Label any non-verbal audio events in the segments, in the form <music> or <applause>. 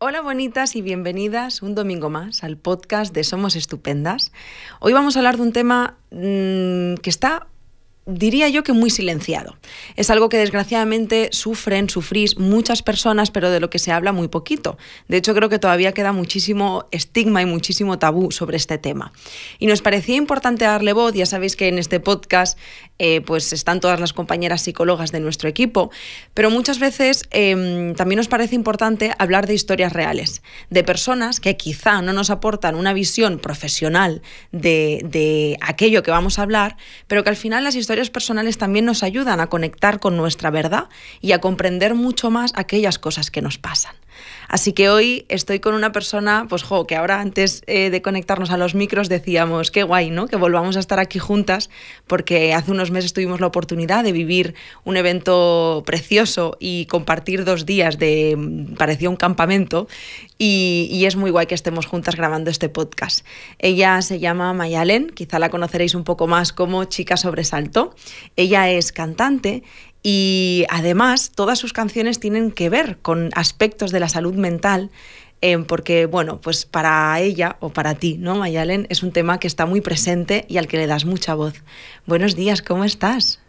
Hola bonitas y bienvenidas un domingo más al podcast de Somos Estupendas. Hoy vamos a hablar de un tema mm, que está diría yo que muy silenciado. Es algo que desgraciadamente sufren, sufrís muchas personas, pero de lo que se habla muy poquito. De hecho, creo que todavía queda muchísimo estigma y muchísimo tabú sobre este tema. Y nos parecía importante darle voz, ya sabéis que en este podcast eh, pues están todas las compañeras psicólogas de nuestro equipo, pero muchas veces em, también nos parece importante hablar de historias reales, de personas que quizá no nos aportan una visión profesional de, de aquello que vamos a hablar, pero que al final las historias personales también nos ayudan a conectar con nuestra verdad y a comprender mucho más aquellas cosas que nos pasan. Así que hoy estoy con una persona, pues jo, que ahora antes eh, de conectarnos a los micros decíamos, qué guay, ¿no? Que volvamos a estar aquí juntas, porque hace unos meses tuvimos la oportunidad de vivir un evento precioso y compartir dos días de, parecía un campamento, y, es muy guay que estemos juntas grabando este podcast. Ella se llama Mayalen, quizá la conoceréis un poco más como Chica Sobresalto. Ella es cantante y además, todas sus canciones tienen que ver con aspectos de la salud mental eh, porque, bueno, pues para ella o para ti, ¿no, Mayalen? Es un tema que está muy presente y al que le das mucha voz. Buenos días, ¿cómo estás?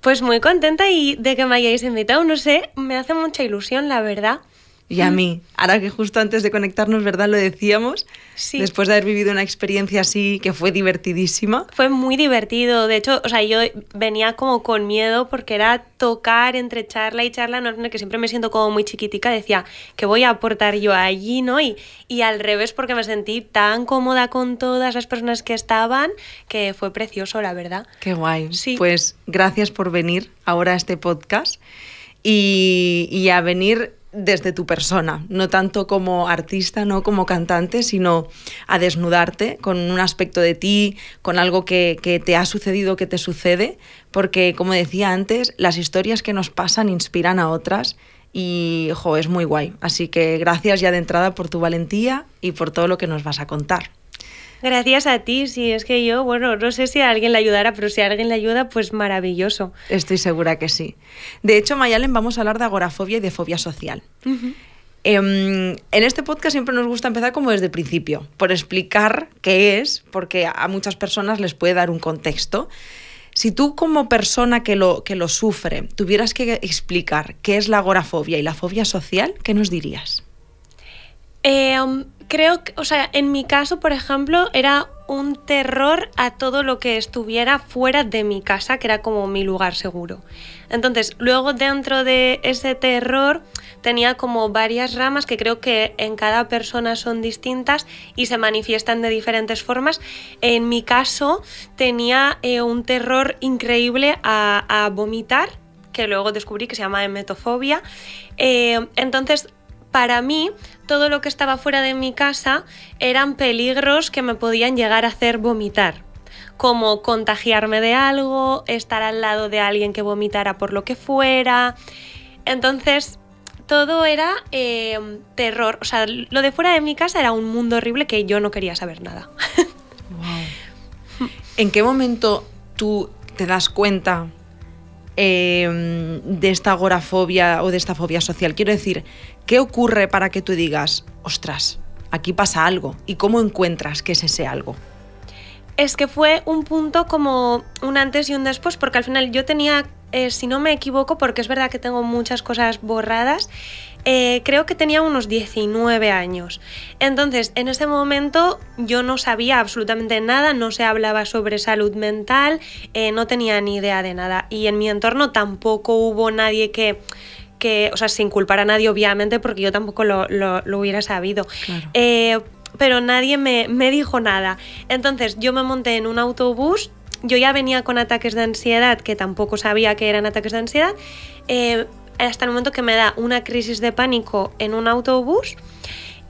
Pues muy contenta y de que me hayáis invitado, no sé, me hace mucha ilusión, la verdad y a mí. Ahora que justo antes de conectarnos, ¿verdad? Lo decíamos. Sí. Después de haber vivido una experiencia así que fue divertidísima. Fue muy divertido. De hecho, o sea, yo venía como con miedo porque era tocar entre charla y charla, no, que siempre me siento como muy chiquitica. Decía, que voy a aportar yo allí, no? Y, y al revés, porque me sentí tan cómoda con todas las personas que estaban que fue precioso, la verdad. Qué guay. Sí. Pues gracias por venir ahora a este podcast. Y, y, a venir desde tu persona, no tanto como artista, no como cantante, sino a desnudarte con un aspecto de ti, con algo que, te ha sucedido, que te sucede, porque como decía antes, las historias que nos pasan inspiran a otras y jo, es muy guay. Así que gracias ya de entrada por tu valentía y por todo lo que nos vas a contar. Gracias a ti, sí, es que yo, bueno, no sé si a alguien le ayudará, pero si a alguien le ayuda, pues maravilloso. Estoy segura que sí. De hecho, Mayalen, vamos a hablar de agorafobia y de fobia social. Em, en este podcast siempre nos gusta empezar como desde el principio, por explicar qué es, porque a muchas personas les puede dar un contexto. Si tú como persona que lo, que lo sufre tuvieras que explicar qué es la agorafobia y la fobia social, ¿qué nos dirías? Em, creo que, o sea, en mi caso, por ejemplo, era un terror a todo lo que estuviera fuera de mi casa, que era como mi lugar seguro. Entonces, luego dentro de ese terror tenía como varias ramas que creo que en cada persona son distintas y se manifiestan de diferentes formas. En mi caso tenía eh, un terror increíble a, vomitar, que luego descubrí que se llama emetofobia. Eh, entonces, para mí todo lo que estaba fuera de mi casa eran peligros que me podían llegar a hacer vomitar como contagiarme de algo, estar al lado de alguien que vomitara por lo que fuera. Entonces, todo era em, terror. O sea, lo de fuera de mi casa era un mundo horrible que yo no quería saber nada. <laughs> ¿En qué momento tú te das cuenta Em, de esta agorafobia o de esta fobia social. Quiero decir, ¿qué ocurre para que tú digas, ostras, aquí pasa algo? ¿Y cómo encuentras que es ese algo? Es que fue un punto como un antes y un después, porque al final yo tenía, eh, si no me equivoco, porque es verdad que tengo muchas cosas borradas, eh, creo que tenía unos 19 años. Entonces, en ese momento yo no sabía absolutamente nada, no se hablaba sobre salud mental, eh, no tenía ni idea de nada. Y en mi entorno tampoco hubo nadie que que, o sea, sin culpar a nadie, obviamente, porque yo tampoco lo, hubiera sabido. Eh, pero nadie me, dijo nada. Entonces yo me monté en un autobús, yo ya venía con ataques de ansiedad, que tampoco sabía que eran ataques de ansiedad hasta el momento que me da una crisis de pánico en un autobús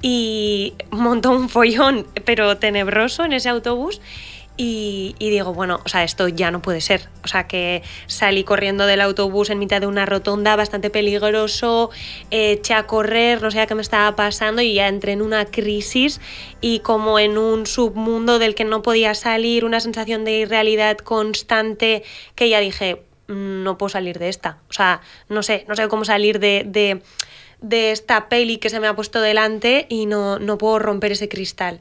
y montó un follón, pero tenebroso en ese autobús. Y, digo, bueno, o sea, esto ya no puede ser. O sea, que salí corriendo del autobús en mitad de una rotonda bastante peligroso, eché a correr, no sé qué me estaba pasando y ya entré en una crisis y como en un submundo del que no podía salir, una sensación de irrealidad constante que ya dije, no puedo salir de esta. O sea, no sé, no sé cómo salir de, de de esta peli que se me ha puesto delante y no, puedo romper ese cristal.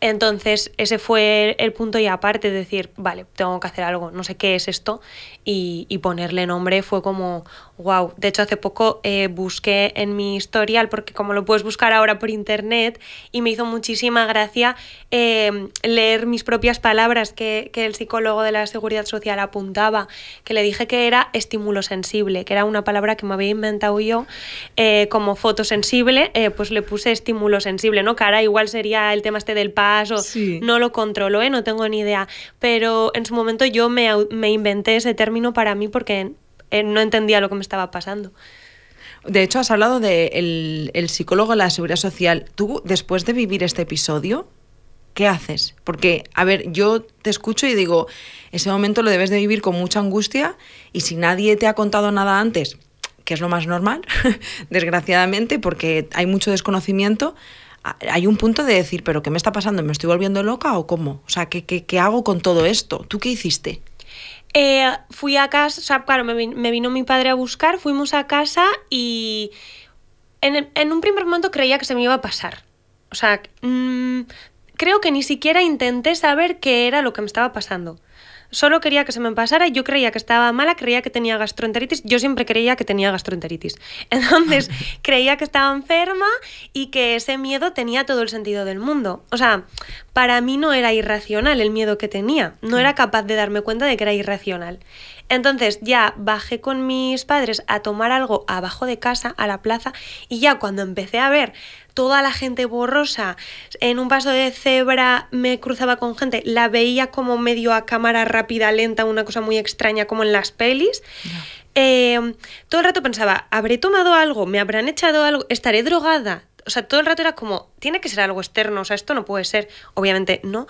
Entonces, ese fue el punto y aparte, decir, vale, tengo que hacer algo, no sé qué es esto, y, ponerle nombre fue como, wow. De hecho, hace poco eh, busqué en mi historial, porque como lo puedes buscar ahora por internet, y me hizo muchísima gracia em, leer mis propias palabras que, el psicólogo de la Seguridad Social apuntaba, que le dije que era estímulo sensible, que era una palabra que me había inventado yo. Eh, como fotosensible, eh, pues le puse estímulo sensible, ¿no? Cara, igual sería el tema este del paso, no lo controlo, ¿eh? No tengo ni idea. Pero en su momento yo me, inventé ese término para mí porque eh, no entendía lo que me estaba pasando. De hecho, has hablado del de psicólogo de la seguridad social. Tú, después de vivir este episodio, ¿qué haces? Porque, a ver, yo te escucho y digo, ese momento lo debes de vivir con mucha angustia y si nadie te ha contado nada antes, que es lo más normal, <laughs> desgraciadamente, porque hay mucho desconocimiento, hay un punto de decir, pero ¿qué me está pasando? ¿Me estoy volviendo loca o cómo? O sea, ¿qué, qué, hago con todo esto? ¿Tú qué hiciste? Eh, fui a casa, o sea, claro, me, vino mi padre a buscar, fuimos a casa y en, un primer momento creía que se me iba a pasar. O sea, mm, creo que ni siquiera intenté saber qué era lo que me estaba pasando solo quería que se me pasara, yo creía que estaba mala, creía que tenía gastroenteritis, yo siempre creía que tenía gastroenteritis. <laughs> Entonces, <laughs> creía que estaba enferma y que ese miedo tenía todo el sentido del mundo. O sea, para mí no era irracional el miedo que tenía, no era mm. capaz de darme cuenta de que era irracional. Entonces ya bajé con mis padres a tomar algo abajo de casa, a la plaza, y ya cuando empecé a ver toda la gente borrosa. En un vaso de cebra me cruzaba con gente, la veía como medio a cámara rápida, lenta, una cosa muy extraña como en las pelis. Eh, todo el rato pensaba, ¿habré tomado algo? ¿Me habrán echado algo? ¿Estaré drogada? O sea, todo el rato era como, tiene que ser algo externo, o sea, esto no puede ser, obviamente no.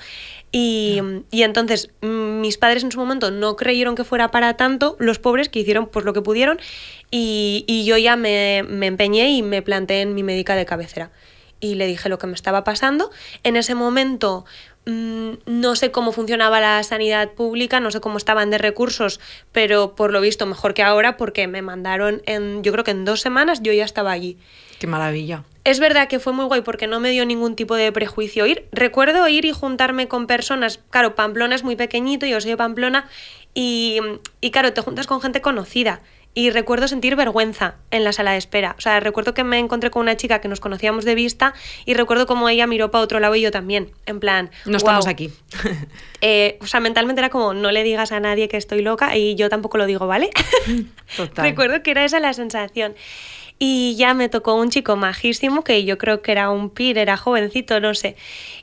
Y, entonces mm, mis padres en su momento no creyeron que fuera para tanto, los pobres que hicieron pues lo que pudieron y, y yo ya me, me, empeñé y me planté en mi médica de cabecera. Y le dije lo que me estaba pasando. En ese momento Mm, no sé cómo funcionaba la sanidad pública, no sé cómo estaban de recursos, pero por lo visto mejor que ahora porque me mandaron en, yo creo que en dos semanas yo ya estaba allí. Qué maravilla. Es verdad que fue muy guay porque no me dio ningún tipo de prejuicio ir. Recuerdo ir y juntarme con personas, claro, Pamplona es muy pequeñito, yo soy de Pamplona, y, y claro, te juntas con gente conocida y recuerdo sentir vergüenza en la sala de espera. O sea, recuerdo que me encontré con una chica que nos conocíamos de vista y recuerdo cómo ella miró para otro lado y yo también. En plan, no estamos aquí. <laughs> Eh, o sea, mentalmente era como, no le digas a nadie que estoy loca y yo tampoco lo digo, ¿vale? <laughs> Total. recuerdo que era esa la sensación. Y ya me tocó un chico majísimo que yo creo que era un pir, era jovencito, no sé.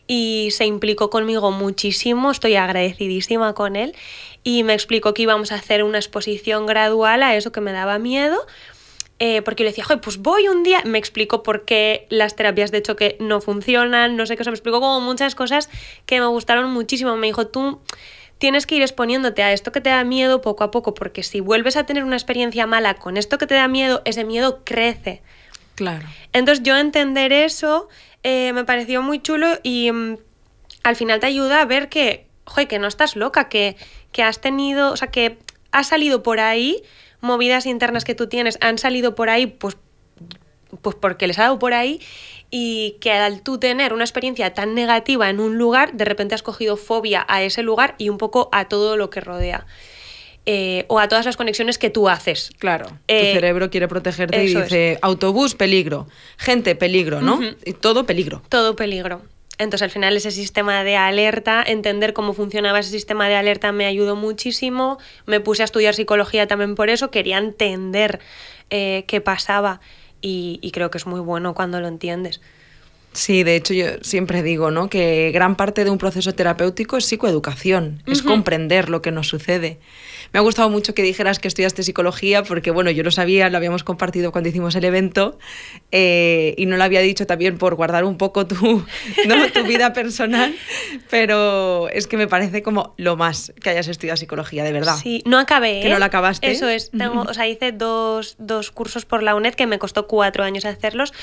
Y se implicó conmigo muchísimo, estoy agradecidísima con él y me explicó que íbamos a hacer una exposición gradual a eso que me daba miedo. Eh, porque yo le decía, Joder, pues voy un día, me explicó por qué las terapias de choque no funcionan, no sé qué, o sea, me explicó como muchas cosas que me gustaron muchísimo. Me dijo, tú tienes que ir exponiéndote a esto que te da miedo poco a poco, porque si vuelves a tener una experiencia mala con esto que te da miedo, ese miedo crece. Claro. Entonces yo entender eso eh, me pareció muy chulo y mm, al final te ayuda a ver que joder, que no estás loca, que, has tenido, o sea, que ha salido por ahí movidas internas que tú tienes, han salido por ahí, pues, pues porque les ha dado por ahí y que al tú tener una experiencia tan negativa en un lugar, de repente has cogido fobia a ese lugar y un poco a todo lo que rodea. Eh, o a todas las conexiones que tú haces. Claro. tu eh, cerebro quiere protegerte y dice autobús, peligro. Gente, peligro, ¿no? todo peligro. Todo peligro. Entonces, al final, ese sistema de alerta, entender cómo funcionaba ese sistema de alerta me ayudó muchísimo. Me puse a estudiar psicología también por eso, quería entender eh, qué pasaba y creo que es muy bueno cuando lo entiendes. Sí, de hecho yo siempre digo, ¿no? Que gran parte de un proceso terapéutico es psicoeducación, es comprender lo que nos sucede. Me ha gustado mucho que dijeras que estudiaste psicología porque, bueno, yo lo sabía, lo habíamos compartido cuando hicimos el evento eh, y no lo había dicho también por guardar un poco tu, <laughs> tu vida personal, pero es que me parece como lo más que hayas estudiado psicología, de verdad. Sí, no acabé. Que no la ¿eh? acabaste. Eso es, tengo, o sea, hice dos, dos cursos por la UNED que me costó cuatro años hacerlos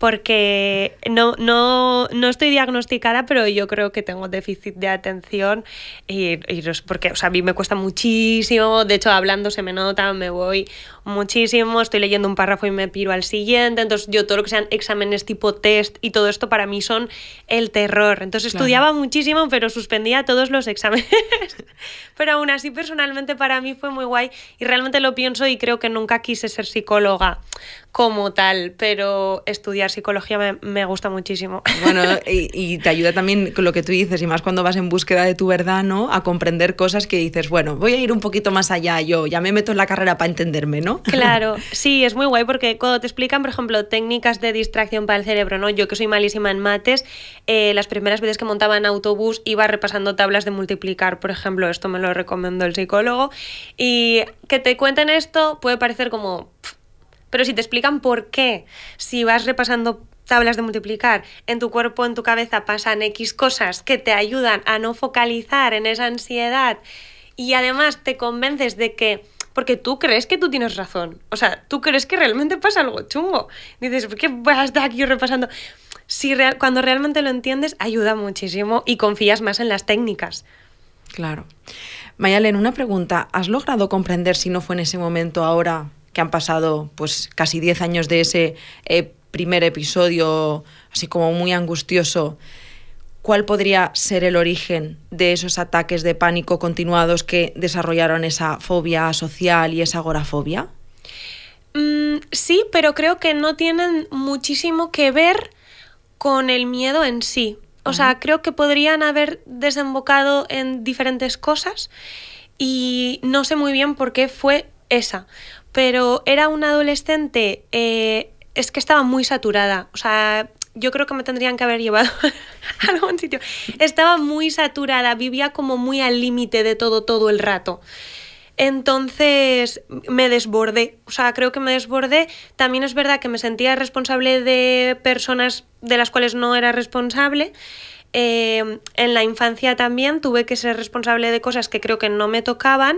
porque no, no, no estoy diagnosticada, pero yo creo que tengo déficit de atención y, porque o sea, a mí me cuesta muchísimo, de hecho hablando se me nota, me voy muchísimo, estoy leyendo un párrafo y me piro al siguiente, entonces yo todo lo que sean exámenes tipo test y todo esto para mí son el terror. Entonces estudiaba muchísimo, pero suspendía todos los exámenes. <laughs> pero aún así personalmente para mí fue muy guay y realmente lo pienso y creo que nunca quise ser psicóloga como tal, pero estudiar psicología me, me gusta mucho muchísimo. <laughs> Bueno, y, te ayuda también con lo que tú dices, y más cuando vas en búsqueda de tu verdad, ¿no? A comprender cosas que dices, bueno, voy a ir un poquito más allá yo, ya me meto en la carrera para entenderme, ¿no? <laughs> Claro, sí, es muy guay porque cuando te explican, por ejemplo, técnicas de distracción para el cerebro, ¿no? Yo que soy malísima en mates, eh, las primeras veces que montaba en autobús iba repasando tablas de multiplicar, por ejemplo, esto me lo recomendó el psicólogo, y que te cuenten esto puede parecer como... pero si te explican por qué, si vas repasando tablas de multiplicar, en tu cuerpo, en tu cabeza pasan X cosas que te ayudan a no focalizar en esa ansiedad y además te convences de que porque tú crees que tú tienes razón. O sea, tú crees que realmente pasa algo chungo. Dices, ¿por qué vas a estar aquí repasando? Si real, cuando realmente lo entiendes, ayuda muchísimo y confías más en las técnicas. Claro. Mayalen, una pregunta. ¿Has logrado comprender si no fue en ese momento ahora que han pasado pues casi 10 años de ese eh, primer episodio así como muy angustioso, ¿cuál podría ser el origen de esos ataques de pánico continuados que desarrollaron esa fobia social y esa agorafobia? Mm, sí, pero creo que no tienen muchísimo que ver con el miedo en sí. O sea, creo que podrían haber desembocado en diferentes cosas y no sé muy bien por qué fue esa. Pero era un adolescente eh, es que estaba muy saturada. O sea, yo creo que me tendrían que haber llevado <laughs> a algún sitio. Estaba muy saturada, vivía como muy al límite de todo, todo el rato. Entonces me desbordé, o sea, creo que me desbordé. También es verdad que me sentía responsable de personas de las cuales no era responsable. Em, en la infancia también tuve que ser responsable de cosas que creo que no me tocaban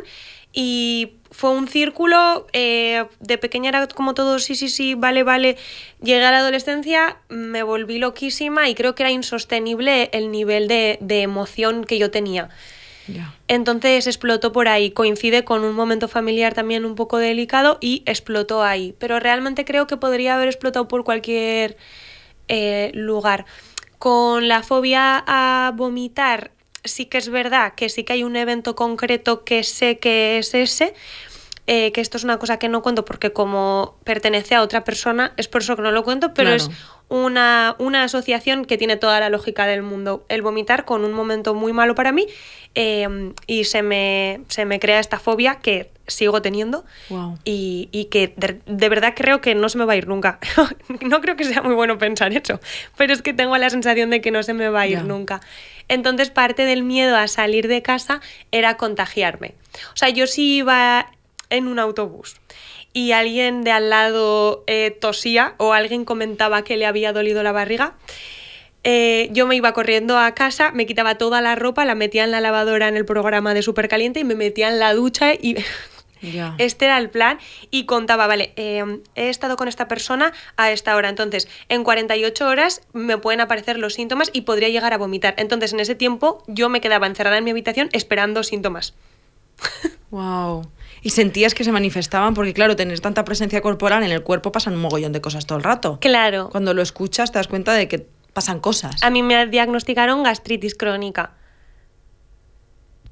y fue un círculo, eh, de pequeña era como todo, sí, sí, sí, vale, vale, llegué a la adolescencia, me volví loquísima y creo que era insostenible el nivel de, de emoción que yo tenía. Entonces explotó por ahí, coincide con un momento familiar también un poco delicado y explotó ahí, pero realmente creo que podría haber explotado por cualquier eh, lugar. Con la fobia a vomitar sí que es verdad que sí que hay un evento concreto que sé que es ese, eh, que esto es una cosa que no cuento porque como pertenece a otra persona, es por eso que no lo cuento, pero es una, una, asociación que tiene toda la lógica del mundo. El vomitar con un momento muy malo para mí em, y se me, se me crea esta fobia que sigo teniendo y, que de, verdad creo que no se me va a ir nunca. <laughs> no creo que sea muy bueno pensar eso, pero es que tengo la sensación de que no se me va a ir nunca. Entonces parte del miedo a salir de casa era contagiarme. O sea, yo si iba en un autobús y alguien de al lado eh, tosía o alguien comentaba que le había dolido la barriga, eh, yo me iba corriendo a casa, me quitaba toda la ropa, la metía en la lavadora en el programa de Supercaliente y me metía en la ducha y <laughs> Este era el plan y contaba, vale, eh, he estado con esta persona a esta hora, entonces en 48 horas me pueden aparecer los síntomas y podría llegar a vomitar. Entonces en ese tiempo yo me quedaba encerrada en mi habitación esperando síntomas. ¡Wow! <laughs> Y sentías que se manifestaban, porque claro, tener tanta presencia corporal en el cuerpo pasan un mogollón de cosas todo el rato. Claro. Cuando lo escuchas te das cuenta de que pasan cosas. A mí me diagnosticaron gastritis crónica.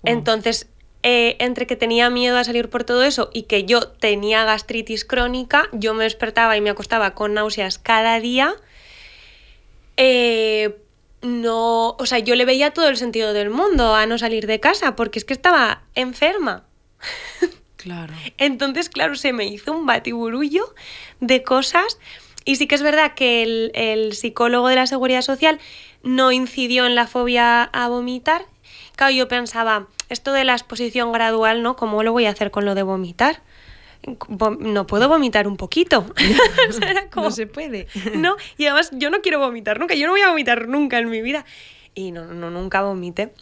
Entonces eh, entre que tenía miedo a salir por todo eso y que yo tenía gastritis crónica, yo me despertaba y me acostaba con náuseas cada día. Eh, no, o sea, yo le veía todo el sentido del mundo a no salir de casa porque es que estaba enferma. <laughs> Claro. Entonces, claro, se me hizo un batiburullo de cosas. Y sí que es verdad que el, el, psicólogo de la seguridad social no incidió en la fobia a vomitar. Claro, yo pensaba, esto de la exposición gradual, ¿no? ¿Cómo lo voy a hacer con lo de vomitar? no puedo vomitar un poquito. ¿Cómo <laughs> no se puede. <laughs> no, y además yo no quiero vomitar nunca, yo no voy a vomitar nunca en mi vida. Y no, no, nunca vomite.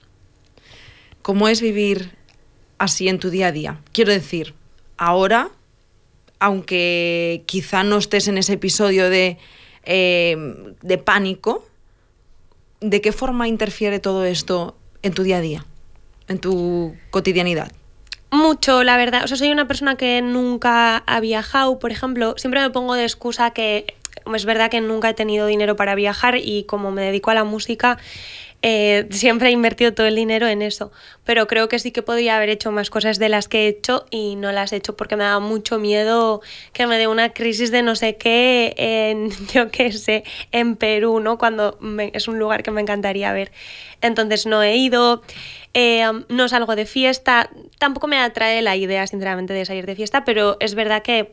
¿Cómo es vivir así en tu día a día? Quiero decir, ahora, aunque quizá no estés en ese episodio de em, pánico, ¿de qué forma interfiere todo esto en tu día a día? en tu cotidianidad? Mucho, la verdad. O sea, soy una persona que nunca ha viajado, por ejemplo. Siempre me pongo de excusa que es verdad que nunca he tenido dinero para viajar y como me dedico a la música, eh, siempre he invertido todo el dinero en eso, pero creo que sí que podría haber hecho más cosas de las que he hecho y no las he hecho porque me da mucho miedo que me dé una crisis de no sé qué en, <laughs> yo qué sé, en Perú, ¿no? Cuando es un lugar que me encantaría ver. Entonces no he ido, eh, no salgo de fiesta, tampoco me atrae la idea, sinceramente, de salir de fiesta, pero es verdad que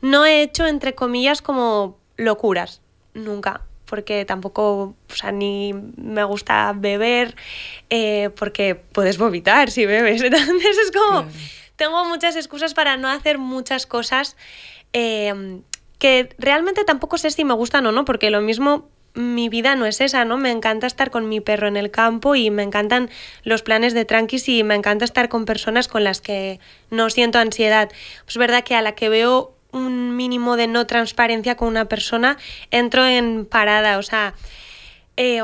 no he hecho, entre comillas, como locuras, nunca porque tampoco, o sea, ni me gusta beber, eh, porque puedes vomitar si bebes. <laughs> Entonces es como, tengo muchas excusas para no hacer muchas cosas eh, que realmente tampoco sé si me gustan o no, porque lo mismo mi vida no es esa, ¿no? Me encanta estar con mi perro en el campo y me encantan los planes de tranquis y me encanta estar con personas con las que no siento ansiedad. Es pues verdad que a la que veo un mínimo de no transparencia con una persona, entro en parada, o sea, eh,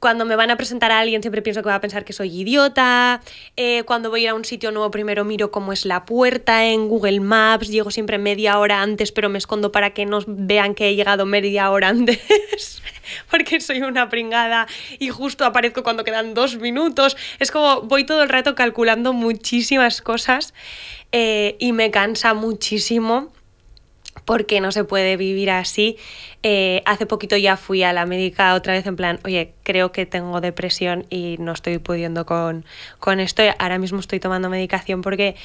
cuando me van a presentar a alguien siempre pienso que va a pensar que soy idiota, eh, cuando voy a un sitio nuevo primero miro cómo es la puerta en Google Maps, llego siempre media hora antes pero me escondo para que no vean que he llegado media hora antes <laughs> porque soy una pringada y justo aparezco cuando quedan dos minutos, es como voy todo el rato calculando muchísimas cosas eh, y me cansa muchísimo porque no se puede vivir así. Eh, hace poquito ya fui a la médica otra vez en plan, oye, creo que tengo depresión y no estoy pudiendo con, con esto. Ahora mismo estoy tomando medicación porque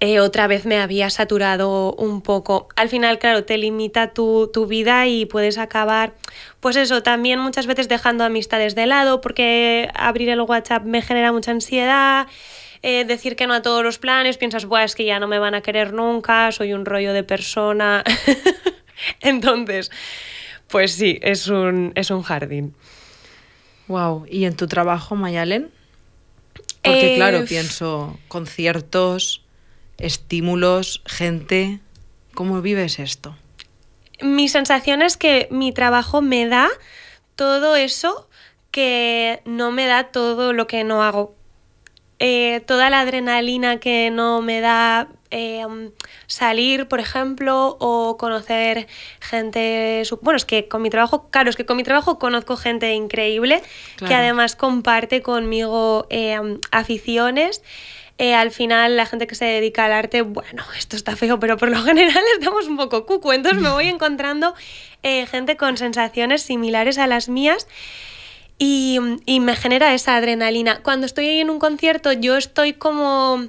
eh, otra vez me había saturado un poco. Al final, claro, te limita tu, tu vida y puedes acabar, pues eso, también muchas veces dejando amistades de lado porque abrir el WhatsApp me genera mucha ansiedad. Eh, decir que no a todos los planes, piensas, Buah, es que ya no me van a querer nunca, soy un rollo de persona. <laughs> Entonces, pues sí, es un, es un jardín. Wow, ¿y en tu trabajo, Mayalen? Porque eh, claro, pienso conciertos, estímulos, gente. ¿Cómo vives esto? Mi sensación es que mi trabajo me da todo eso que no me da todo lo que no hago eh, toda la adrenalina que no me da eh, salir, por ejemplo, o conocer gente... Bueno, es que con mi trabajo, claro, es que con mi trabajo conozco gente increíble que además comparte conmigo eh, aficiones. al final la gente que se dedica al arte, bueno, esto está feo, pero por lo general <laughs> estamos un poco cucu, entonces me voy <laughs> encontrando gente con sensaciones similares a las mías y, me genera esa adrenalina. Cuando estoy ahí en un concierto, yo estoy como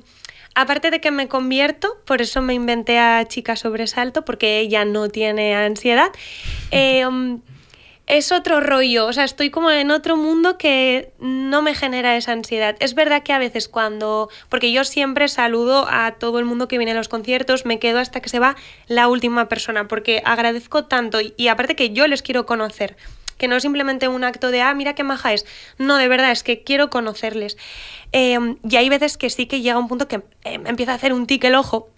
aparte de que me convierto, por eso me inventé a Chica Sobresalto, porque ella no tiene ansiedad, eh, um, es otro rollo, o sea, estoy como en otro mundo que no me genera esa ansiedad. Es verdad que a veces cuando, porque yo siempre saludo a todo el mundo que viene a los conciertos, me quedo hasta que se va la última persona, porque agradezco tanto y aparte que yo les quiero conocer que no es simplemente un acto de, ah, mira qué maja es. No, de verdad, es que quiero conocerles. Em, y hay veces que sí que llega un punto que em, empieza a hacer un tic el ojo,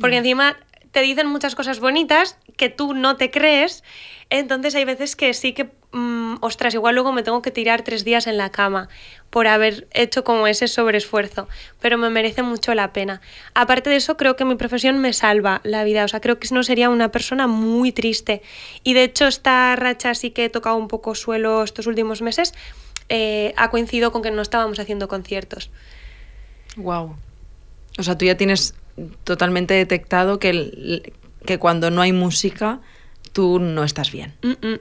porque encima te dicen muchas cosas bonitas que tú no te crees. Entonces hay veces que sí que, mm, ostras, igual luego me tengo que tirar tres días en la cama por haber hecho como ese sobreesfuerzo, pero me merece mucho la pena. Aparte de eso, creo que mi profesión me salva la vida, o sea, creo que si no sería una persona muy triste. Y de hecho esta racha sí que he tocado un poco suelo estos últimos meses, eh, ha coincidido con que no estábamos haciendo conciertos. Wow. O sea, tú ya tienes totalmente detectado que, el, que cuando no hay música tú no estás bien. Mm, mm.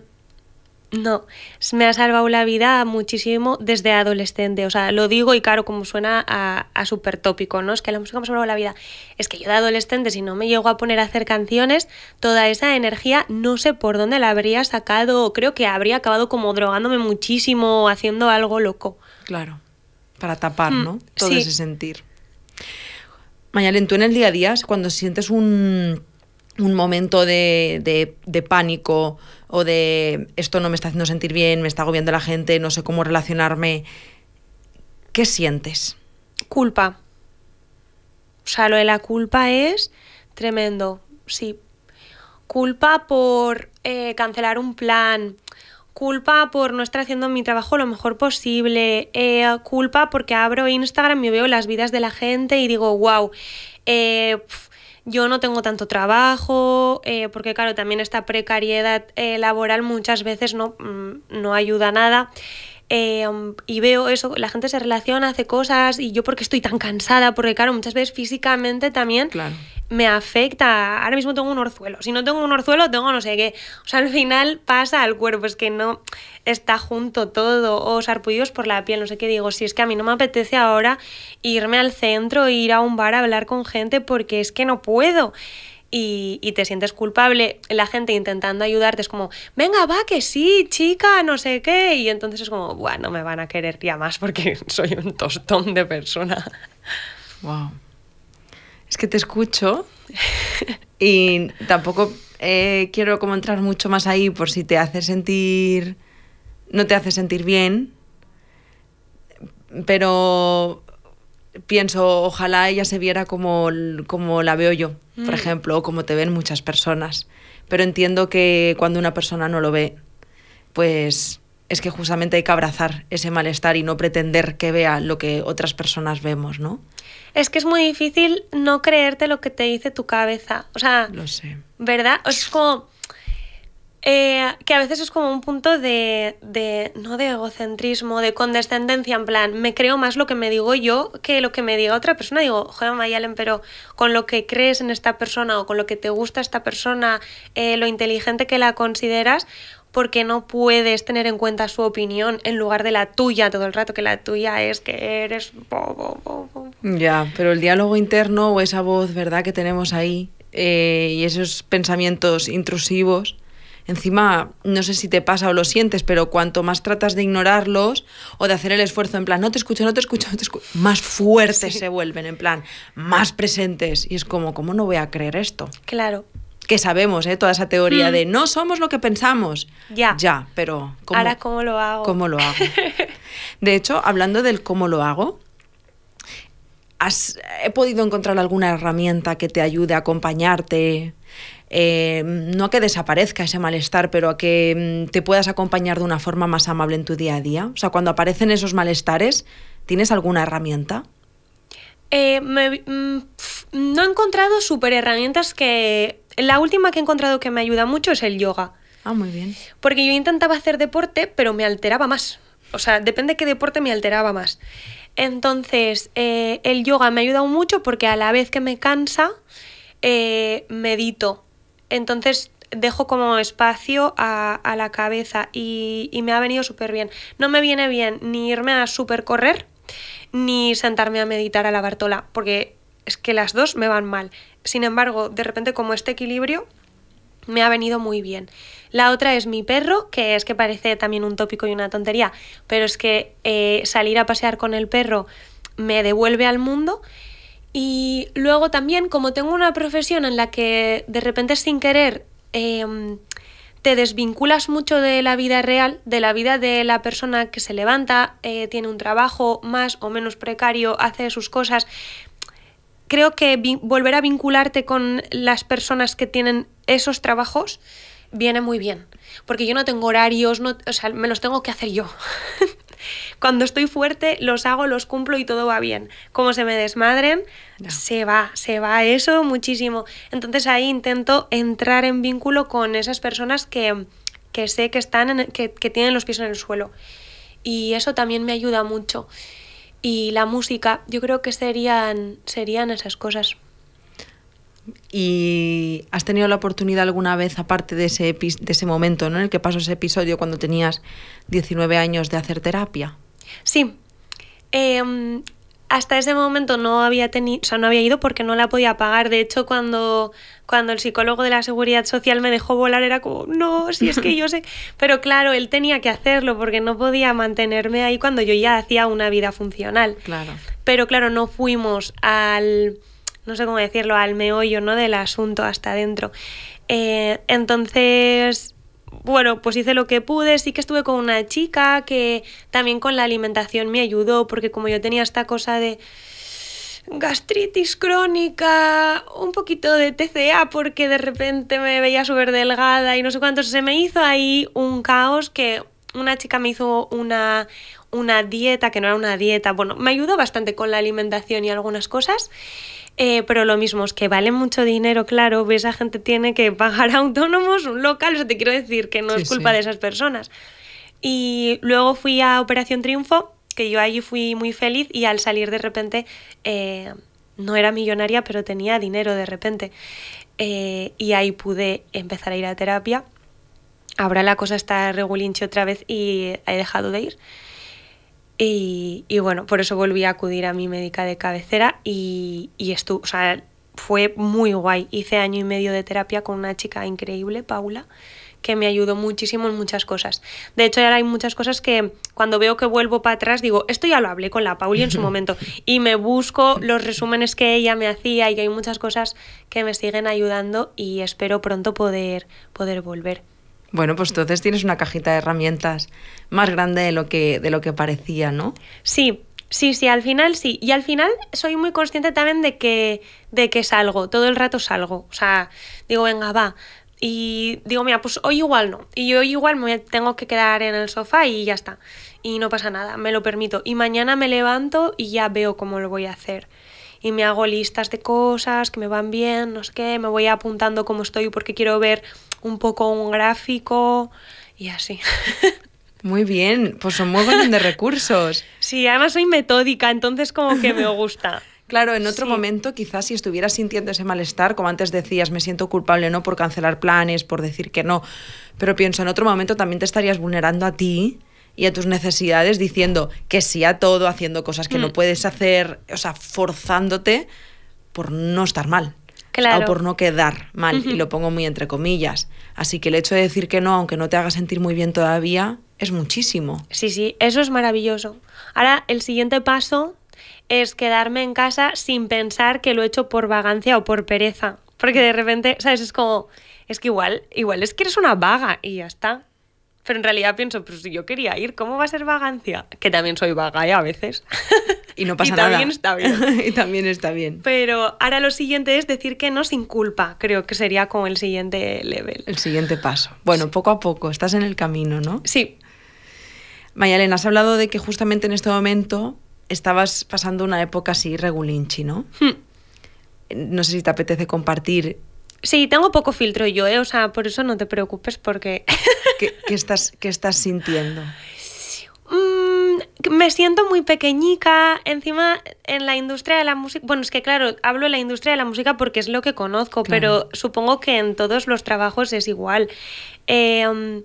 No, me ha salvado la vida muchísimo desde adolescente. O sea, lo digo y claro, como suena a, súper tópico, ¿no? Es que la música me ha salvado la vida. Es que yo de adolescente, si no me llego a poner a hacer canciones, toda esa energía no sé por dónde la habría sacado. Creo que habría acabado como drogándome muchísimo, haciendo algo loco. Claro, para tapar, mm, ¿no? Todo ese sentir. Mayalen, tú en el día a día, cuando sientes un un momento de, pánico o de esto no me está haciendo sentir bien, me está agobiando la gente, no sé cómo relacionarme, ¿qué sientes? Culpa. O sea, lo de la culpa es tremendo, sí. Culpa por eh, cancelar un plan, culpa por no estar haciendo mi trabajo lo mejor posible, eh, culpa porque abro Instagram y veo las vidas de la gente y digo, wow, yo no tengo tanto trabajo, eh, porque claro, también esta precariedad eh, laboral muchas veces no, mm, no ayuda a nada. Eh, y veo eso, la gente se relaciona, hace cosas y yo porque estoy tan cansada, porque claro, muchas veces físicamente también me afecta. Ahora mismo tengo un orzuelo, si no tengo un orzuelo tengo no sé qué. O sea, al final pasa al cuerpo, es que no está junto todo, o sarpullidos por la piel, no sé qué digo, si es que a mí no me apetece ahora irme al centro, ir a un bar a hablar con gente porque es que no puedo y, te sientes culpable, la gente intentando ayudarte es como, venga, va, que sí, chica, no sé qué, y entonces es como, bueno, me van a querer ya más porque <laughs> soy un tostón de persona. Wow. Es que te escucho y tampoco eh, quiero como entrar mucho más ahí por si te hace sentir, no te hace sentir bien, pero pienso, ojalá ella se viera como, como la veo yo, por mm. ejemplo, o como te ven muchas personas. Pero entiendo que cuando una persona no lo ve, pues es que justamente hay que abrazar ese malestar y no pretender que vea lo que otras personas vemos, ¿no? Es que es muy difícil no creerte lo que te dice tu cabeza. O sea, lo sé. ¿Verdad? es como eh, que a veces es como un punto de, de, no de egocentrismo, de condescendencia, en plan, me creo más lo que me digo yo que lo que me diga otra persona. Digo, joder, Mayalen, pero con lo que crees en esta persona o con lo que te gusta esta persona, eh, lo inteligente que la consideras, porque no puedes tener en cuenta su opinión en lugar de la tuya todo el rato, que la tuya es que eres Ya, pero el diálogo interno o esa voz, ¿verdad?, que tenemos ahí eh, y esos pensamientos intrusivos Encima, no sé si te pasa o lo sientes, pero cuanto más tratas de ignorarlos o de hacer el esfuerzo en plan, no te escucho, no te escucho, no te escucho, más fuertes se vuelven, en plan, más presentes. Y es como, ¿cómo no voy a creer esto? Claro. Que sabemos, ¿eh? Toda esa teoría mm. de no somos lo que pensamos. Ya. Ya, pero Ahora, ¿cómo lo hago? ¿Cómo lo hago? <laughs> de hecho, hablando del cómo lo hago, ¿Has he podido encontrar alguna herramienta que te ayude a acompañarte? Eh, no a que desaparezca ese malestar, pero a que mm, te puedas acompañar de una forma más amable en tu día a día. O sea, cuando aparecen esos malestares, ¿tienes alguna herramienta? Eh, mm, no he encontrado super herramientas que... La última que he encontrado que me ayuda mucho es el yoga. Ah, muy bien. Porque yo intentaba hacer deporte, pero me alteraba más. O sea, depende de qué deporte me alteraba más. Entonces, eh, el yoga me ha ayudado mucho porque a la vez que me cansa, eh, medito. Entonces, dejo como espacio a, la cabeza y, me ha venido súper bien. No me viene bien ni irme a súper correr ni sentarme a meditar a la Bartola, porque es que las dos me van mal. Sin embargo, de repente como este equilibrio me ha venido muy bien. La otra es mi perro, que es que parece también un tópico y una tontería, pero es que eh, salir a pasear con el perro me devuelve al mundo. Y luego también, como tengo una profesión en la que de repente sin querer em, te desvinculas mucho de la vida real, de la vida de la persona que se levanta, eh, tiene un trabajo más o menos precario, hace sus cosas. Creo que volver a vincularte con las personas que tienen esos trabajos viene muy bien, porque yo no tengo horarios, no, o sea, me los tengo que hacer yo. <laughs> Cuando estoy fuerte, los hago, los cumplo y todo va bien. Como se me desmadren, se va, se va eso muchísimo. Entonces ahí intento entrar en vínculo con esas personas que, sé que, están que tienen los pies en el suelo. Y eso también me ayuda mucho. Y la música, yo creo que serían, serían esas cosas. ¿Y has tenido la oportunidad alguna vez, aparte de ese, de ese momento ¿no? en el que pasó ese episodio cuando tenías 19 años, de hacer terapia? Sí. Em, hasta ese momento no había tenido, o sea, no había ido porque no la podía pagar. De hecho, cuando, cuando el psicólogo de la seguridad social me dejó volar, era como, no, si es que yo sé. <laughs> Pero claro, él tenía que hacerlo porque no podía mantenerme ahí cuando yo ya hacía una vida funcional. Claro. Pero claro, no fuimos al no sé cómo decirlo, al meollo ¿no? del asunto hasta adentro. Eh, entonces, bueno, pues hice lo que pude, sí que estuve con una chica que también con la alimentación me ayudó, porque como yo tenía esta cosa de gastritis crónica, un poquito de TCA porque de repente me veía súper delgada y no sé cuánto, se me hizo ahí un caos que una chica me hizo una, una dieta que no era una dieta, bueno, me ayudó bastante con la alimentación y algunas cosas. Eh, pero lo mismo, es que vale mucho dinero, claro, esa gente tiene que pagar <laughs> autónomos, un local, sea, te quiero decir que no es culpa de esas personas. Y luego fui a Operación Triunfo, que yo allí fui muy feliz y al salir de repente eh, no era millonaria, pero tenía dinero de repente. Eh, y ahí pude empezar a ir a terapia. Ahora la cosa está regulinche otra vez y he dejado de ir. Y, y, bueno, por eso volví a acudir a mi médica de cabecera y, y estuvo, o sea, fue muy guay. Hice año y medio de terapia con una chica increíble, Paula, que me ayudó muchísimo en muchas cosas. De hecho, ahora hay muchas cosas que cuando veo que vuelvo para atrás digo, esto ya lo hablé con la Pauli en su <laughs> momento y me busco los resúmenes que ella me hacía y hay muchas cosas que me siguen ayudando y espero pronto poder, poder volver. Bueno, pues entonces tienes una cajita de herramientas más grande de lo que, de lo que parecía, ¿no? Sí, sí, sí, al final sí. Y al final soy muy consciente también de que, de que salgo, todo el rato salgo. O sea, digo, venga, va, y digo, mira, pues hoy igual no. Y hoy igual me tengo que quedar en el sofá y ya está. Y no pasa nada, me lo permito. Y mañana me levanto y ya veo cómo lo voy a hacer. Y me hago listas de cosas que me van bien, no sé qué, me voy apuntando cómo estoy porque quiero ver un poco un gráfico y así. <laughs> Muy bien, pues son muy buenos de recursos. Sí, además soy metódica, entonces como que me gusta. <laughs> Claro, en otro momento quizás si estuvieras sintiendo ese malestar, como antes decías, me siento culpable no por cancelar planes, por decir que no, pero pienso en otro momento también te estarías vulnerando a ti y a tus necesidades diciendo que sí a todo, haciendo cosas que no mm. puedes hacer, o sea, forzándote por no estar mal o por no quedar mal, y lo pongo muy entre comillas. Así que el hecho de decir que no, aunque no te haga sentir muy bien todavía, es muchísimo. Sí, sí, eso es maravilloso. Ahora, el siguiente paso es quedarme en casa sin pensar que lo he hecho por vagancia o por pereza. Porque de repente, ¿sabes? Es como, es que igual, igual es que eres una vaga y ya está. Pero en realidad pienso, pero si yo quería ir, ¿cómo va a ser vagancia? Que también soy vaga ¿eh? a veces. <laughs> y no pasa nada. Está bien. <laughs> y también está bien. Pero ahora lo siguiente es decir que no sin culpa, creo que sería como el siguiente level. El siguiente paso. Bueno, poco a poco, estás en el camino, ¿no? Sí. Mayalena, has hablado de que justamente en este momento estabas pasando una época así regulinchi, ¿no? Hmm. No sé si te apetece compartir Sí, tengo poco filtro yo, ¿eh? o sea, por eso no te preocupes porque... ¿Qué, <laughs> estás, estás sintiendo? Mm, me siento muy pequeñica, encima en la industria de la música, bueno, es que claro, hablo de la industria de la música porque es lo que conozco, pero supongo que en todos los trabajos es igual. Eh,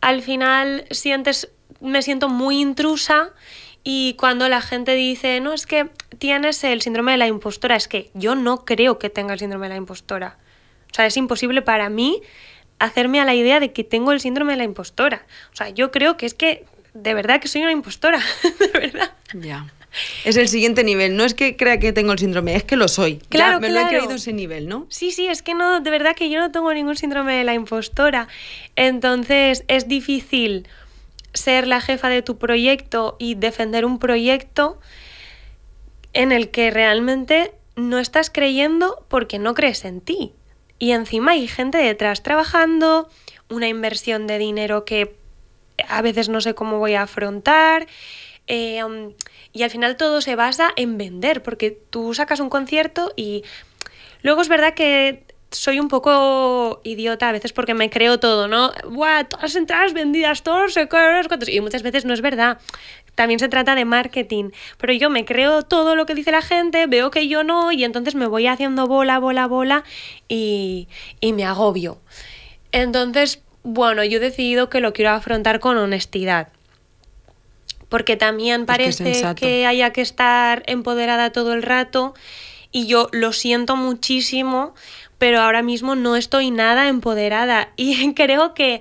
al final sientes, me siento muy intrusa y cuando la gente dice, no, es que tienes el síndrome de la impostora, es que yo no creo que tenga el síndrome de la impostora. O sea, es imposible para mí hacerme a la idea de que tengo el síndrome de la impostora. O sea, yo creo que es que de verdad que soy una impostora, <laughs> de verdad. Ya. Es el siguiente nivel, no es que crea que tengo el síndrome, es que lo soy. Claro, me lo he creído ese nivel, ¿no? Sí, sí, es que no, de verdad que yo no tengo ningún síndrome de la impostora. Entonces, es difícil ser la jefa de tu proyecto y defender un proyecto en el que realmente no estás creyendo porque no crees en ti. Y encima hay gente detrás trabajando, una inversión de dinero que a veces no sé cómo voy a afrontar. Eh, um, y al final todo se basa en vender, porque tú sacas un concierto y luego es verdad que soy un poco idiota a veces porque me creo todo, ¿no? ¡Buah! Todas las entradas vendidas, todos los Y muchas veces no es verdad. También se trata de marketing. Pero yo me creo todo lo que dice la gente, veo que yo no, y entonces me voy haciendo bola, bola, bola y, y me agobio. Entonces, bueno, yo he decidido que lo quiero afrontar con honestidad. Porque también parece que, haya que estar empoderada todo el rato y yo lo siento muchísimo, pero ahora mismo no estoy nada empoderada <laughs> y creo que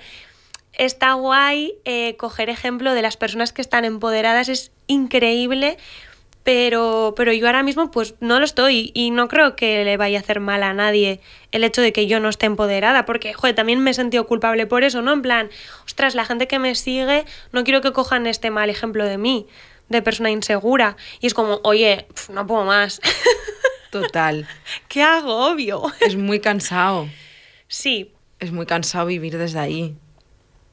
está guay eh, coger ejemplo de las personas que están empoderadas, es increíble pero, pero yo ahora mismo pues no lo estoy y no creo que le vaya a hacer mal a nadie el hecho de que yo no esté empoderada, porque, joder, también me he sentido culpable por eso, ¿no? En plan, ostras, la gente que me sigue, no quiero que cojan este mal ejemplo de mí, de persona insegura. Y es como, oye, no puedo más. <laughs> Total. Qué obvio? Es muy cansado. Sí. Es muy cansado vivir desde ahí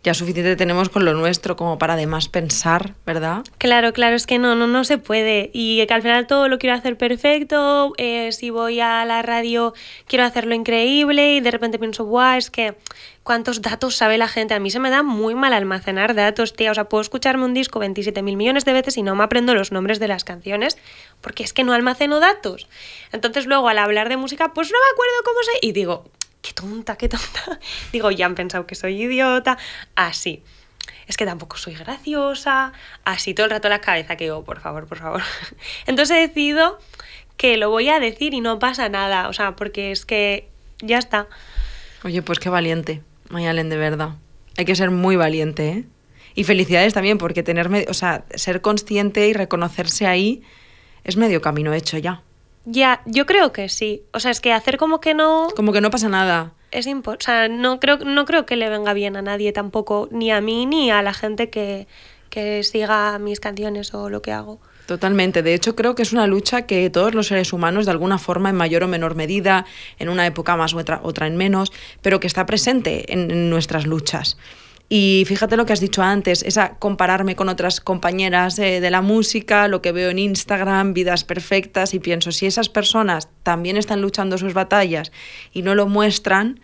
ya suficiente tenemos con lo nuestro como para además pensar, ¿verdad? Claro, claro, es que no, no, no se puede. Y que al final todo lo quiero hacer perfecto, eh, si voy a la radio quiero hacerlo increíble y de repente pienso, guau, es que cuántos datos sabe la gente. A mí se me da muy mal almacenar datos, tía. O sea, puedo escucharme un disco 27 mil millones de veces y no me aprendo los nombres de las canciones porque es que no almaceno datos. Entonces luego al hablar de música, pues no me acuerdo cómo sé Y digo, qué tonta, qué tonta. <laughs> Digo, ya han pensado que soy idiota, así. Es que tampoco soy graciosa, así todo el rato la cabeza que digo, por favor, por favor. <laughs> Entonces he decidido que lo voy a decir y no pasa nada, o sea, porque es que ya está. Oye, pues qué valiente, Mayalen, de verdad. Hay que ser muy valiente, ¿eh? Y felicidades también, porque tenerme, o sea, ser consciente y reconocerse ahí es medio camino hecho ya. Ya, yo creo que sí. O sea, es que hacer como que no. Como que no pasa nada. Es imposible. O sea, no creo, no creo que le venga bien a nadie tampoco, ni a mí ni a la gente que, siga mis canciones o lo que hago. Totalmente. De hecho, creo que es una lucha que todos los seres humanos, de alguna forma, en mayor o menor medida, en una época más otra, otra en menos, pero que está presente en nuestras luchas. Y fíjate lo que has dicho antes, esa compararme con otras compañeras eh, de la música, lo que veo en Instagram, vidas perfectas, y pienso, si esas personas también están luchando sus batallas y no lo muestran,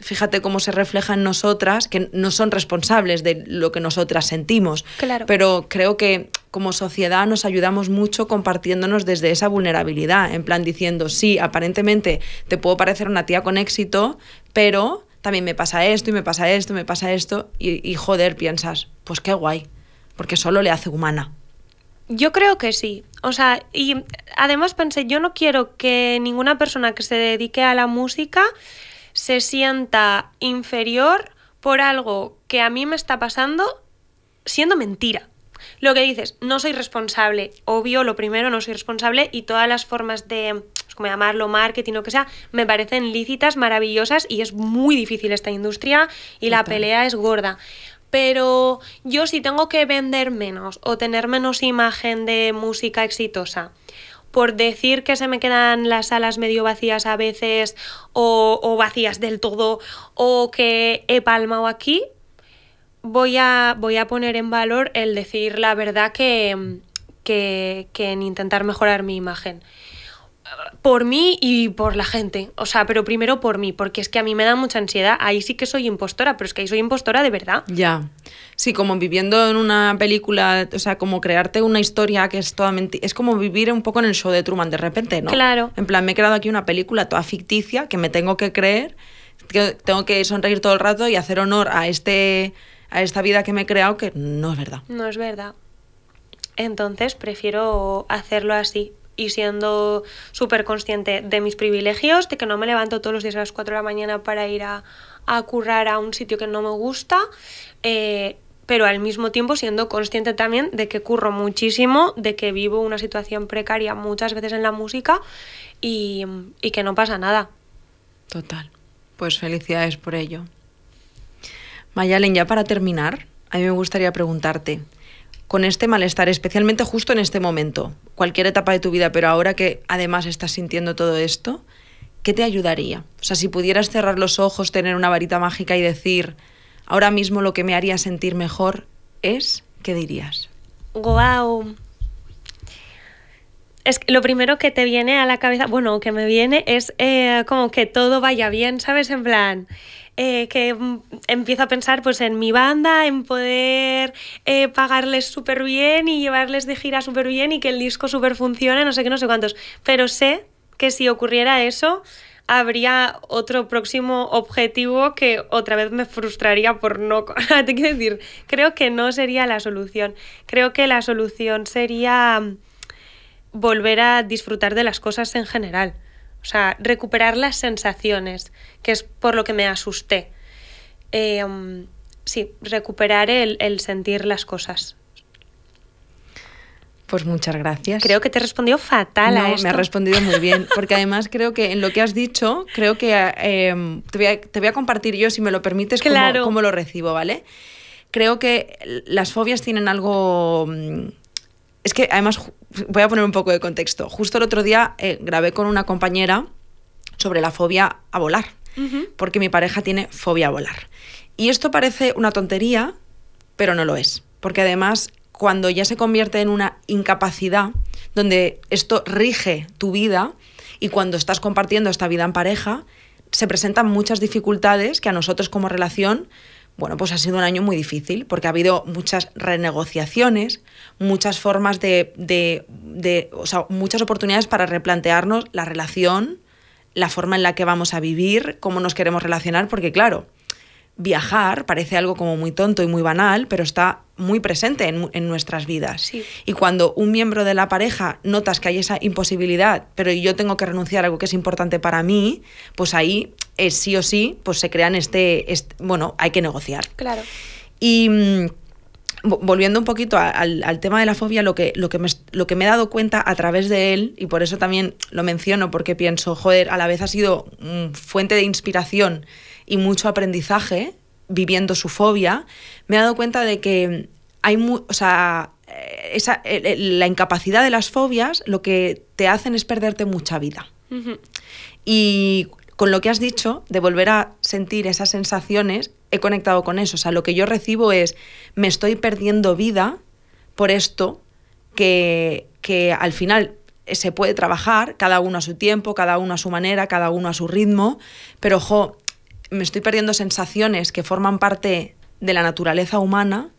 fíjate cómo se refleja en nosotras, que no son responsables de lo que nosotras sentimos. Claro. Pero creo que como sociedad nos ayudamos mucho compartiéndonos desde esa vulnerabilidad, en plan diciendo, sí, aparentemente te puedo parecer una tía con éxito, pero también me pasa esto y me pasa esto, me pasa esto, y, y joder, piensas, pues qué guay, porque solo le hace humana. Yo creo que sí. O sea, y además pensé, yo no quiero que ninguna persona que se dedique a la música se sienta inferior por algo que a mí me está pasando siendo mentira. Lo que dices, no soy responsable. Obvio, lo primero, no soy responsable y todas las formas de pues, como llamarlo, marketing o lo que sea, me parecen lícitas, maravillosas y es muy difícil esta industria y la pelea es gorda. Pero yo si tengo que vender menos o tener menos imagen de música exitosa, por decir que se me quedan las alas medio vacías a veces o, vacías del todo o que he palmado aquí, voy a, voy a poner en valor el decir la verdad que, que en intentar mejorar mi imagen por mí y por la gente. O sea, pero primero por mí, porque es que a mí me da mucha ansiedad. Ahí sí que soy impostora, pero es que ahí soy impostora de verdad. Ya. Sí, como viviendo en una película, o sea, como crearte una historia que es toda mentira. Es como vivir un poco en el show de Truman de repente, ¿no? Claro. En plan, me he creado aquí una película toda ficticia que me tengo que creer, que tengo que sonreír todo el rato y hacer honor a, este, a esta vida que me he creado que no es verdad. No es verdad. Entonces prefiero hacerlo así, y siendo súper consciente de mis privilegios, de que no me levanto todos los días a las 4 de la mañana para ir a, currar a un sitio que no me gusta, eh, pero al mismo tiempo siendo consciente también de que curro muchísimo, de que vivo una situación precaria muchas veces en la música y, y que no pasa nada. Total. Pues felicidades por ello. Mayalen, ya para terminar, a mí me gustaría preguntarte, con este malestar, especialmente justo en este momento, cualquier etapa de tu vida, pero ahora que además estás sintiendo todo esto, ¿qué te ayudaría? O sea, si pudieras cerrar los ojos, tener una varita mágica y decir, ahora mismo lo que me haría sentir mejor es, ¿qué dirías? ¡Guau! es que lo primero que te viene a la cabeza, bueno, que me viene es eh, como que todo vaya bien, ¿sabes? En plan, eh, que mm, empiezo a pensar pues en mi banda, en poder eh, pagarles súper bien y llevarles de gira súper bien y que el disco súper funcione, no sé qué, no sé cuántos. Pero sé que si ocurriera eso, habría otro próximo objetivo que otra vez me frustraría por no... <laughs> te quiero decir, creo que no sería la solución. Creo que la solución sería volver a disfrutar de las cosas en general. O sea, recuperar las sensaciones, que es por lo que me asusté. Eh, um, sí, recuperar el, sentir las cosas. Pues muchas gracias. Creo que te he respondido fatal a esto. Me ha respondido muy bien, porque además creo que en lo que has dicho, creo que em, te, voy a, compartir yo, si me lo permites, cómo, lo recibo, ¿vale? Creo que las fobias tienen algo mm, es que además voy a poner un poco de contexto. Justo el otro día eh, grabé con una compañera sobre la fobia a volar, porque mi pareja tiene fobia a volar. Y esto parece una tontería, pero no lo es, porque además cuando ya se convierte en una incapacidad, donde esto rige tu vida y cuando estás compartiendo esta vida en pareja, se presentan muchas dificultades que a nosotros como relación bueno, pues ha sido un año muy difícil porque ha habido muchas renegociaciones, muchas formas de, o sea, muchas oportunidades para replantearnos la relación, la forma en la que vamos a vivir, cómo nos queremos relacionar, porque claro, viajar parece algo como muy tonto y muy banal, pero está muy presente en, nuestras vidas. Y cuando un miembro de la pareja notas que hay esa imposibilidad, pero yo tengo que renunciar a algo que es importante para mí, pues ahí es sí o sí, pues se crean este, este bueno, hay que negociar. Claro. Y mm, volviendo un poquito al, tema de la fobia, lo que, lo, que me, lo que me he dado cuenta a través de él, y por eso también lo menciono, porque pienso, joder, a la vez ha sido mm, fuente de inspiración y mucho aprendizaje viviendo su fobia, me he dado cuenta de que hay, eh, esa, eh, eh, la incapacidad de las fobias lo que te hacen es perderte mucha vida. Y con lo que has dicho, de volver a sentir esas sensaciones he conectado con eso. O sea, lo que yo recibo es, me estoy perdiendo vida por esto que, que al final eh, se puede trabajar, cada uno a su tiempo, cada uno a su manera, cada uno a su ritmo, pero ojo, me estoy perdiendo sensaciones que forman parte de la naturaleza humana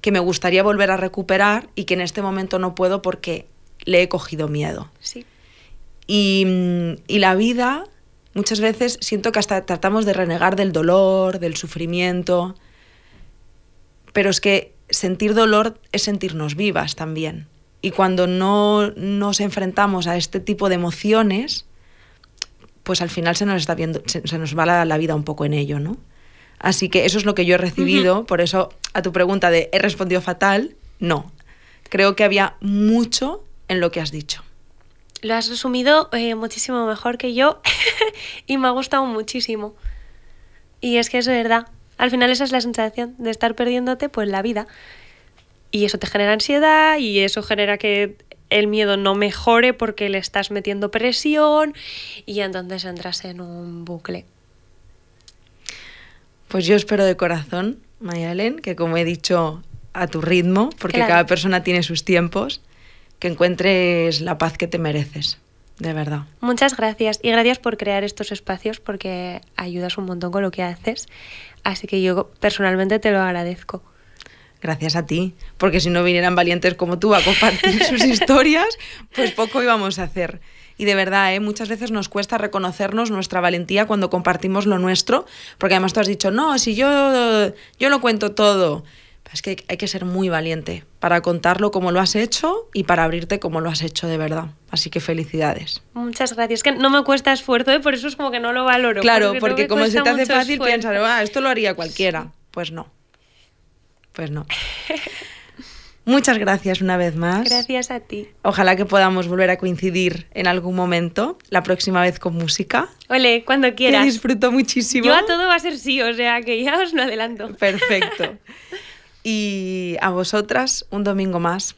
que me gustaría volver a recuperar y que en este momento no puedo porque le he cogido miedo. Sí. Y, mm, y la vida Muchas veces siento que hasta tratamos de renegar del dolor, del sufrimiento, pero es que sentir dolor es sentirnos vivas también. Y cuando no nos enfrentamos a este tipo de emociones, pues al final se nos, está viendo, se, nos va la, vida un poco en ello, ¿no? Así que eso es lo que yo he recibido, por eso a tu pregunta de ¿he respondido fatal? No, creo que había mucho en lo que has dicho. Lo has resumido eh, muchísimo mejor que yo <laughs> y me ha gustado muchísimo. Y es que es verdad. Al final esa es la sensación de estar perdiéndote pues la vida. Y eso te genera ansiedad y eso genera que el miedo no mejore porque le estás metiendo presión y entonces entras en un bucle. Pues yo espero de corazón, Mayalen, que como he dicho, a tu ritmo, porque cada persona tiene sus tiempos, que encuentres la paz que te mereces. De verdad. Muchas gracias y gracias por crear estos espacios porque ayudas un montón con lo que haces. Así que yo personalmente te lo agradezco. Gracias a ti, porque si no vinieran valientes como tú a compartir <laughs> sus historias, pues poco íbamos a hacer. Y de verdad, ¿eh? muchas veces nos cuesta reconocernos nuestra valentía cuando compartimos lo nuestro, porque además tú has dicho, no, si yo, yo lo cuento todo. es que hay que ser muy valiente para contarlo como lo has hecho y para abrirte como lo has hecho de verdad. Así que felicidades. Muchas gracias. Que no me cuesta esfuerzo, y ¿eh? por eso es como que no lo valoro. Claro, porque, como se te hace fácil piensas, ah, esto lo haría cualquiera. Pues no. Pues no. <laughs> Muchas gracias una vez más. Gracias a ti. Ojalá que podamos volver a coincidir en algún momento, la próxima vez con música. Ole, cuando quieras. Te disfruto muchísimo. Yo a todo va a ser sí, o sea que ya os lo adelanto. Perfecto. <laughs> y a vosotras un domingo más.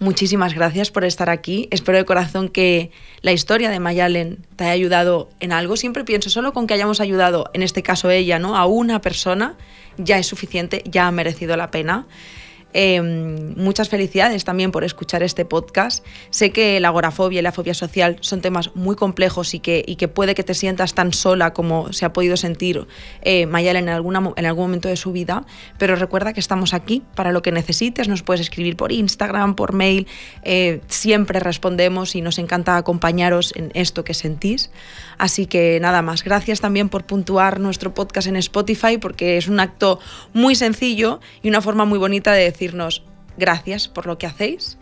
Muchísimas gracias por estar aquí. Espero de corazón que la historia de Mayalen te haya ayudado en algo. Siempre pienso, solo con que hayamos ayudado, en este caso ella, ¿no? A una persona, ya es suficiente, ya ha merecido la pena. Em, muchas felicidades también por escuchar este podcast. Sé que la agorafobia y la fobia social son temas muy complejos y que, que puede que te sientas tan sola como se ha podido sentir eh, Mayal en, alguna, en algún momento de su vida, pero recuerda que estamos aquí para lo que necesites. Nos puedes escribir por Instagram, por mail, eh, siempre respondemos y nos encanta acompañaros en esto que sentís. Así que nada más, gracias también por puntuar nuestro podcast en Spotify porque es un acto muy sencillo y una forma muy bonita de decirnos gracias por lo que hacéis.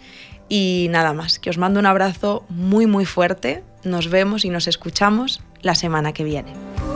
Y nada más, que os mando un abrazo muy muy fuerte, nos vemos y nos escuchamos la semana que viene.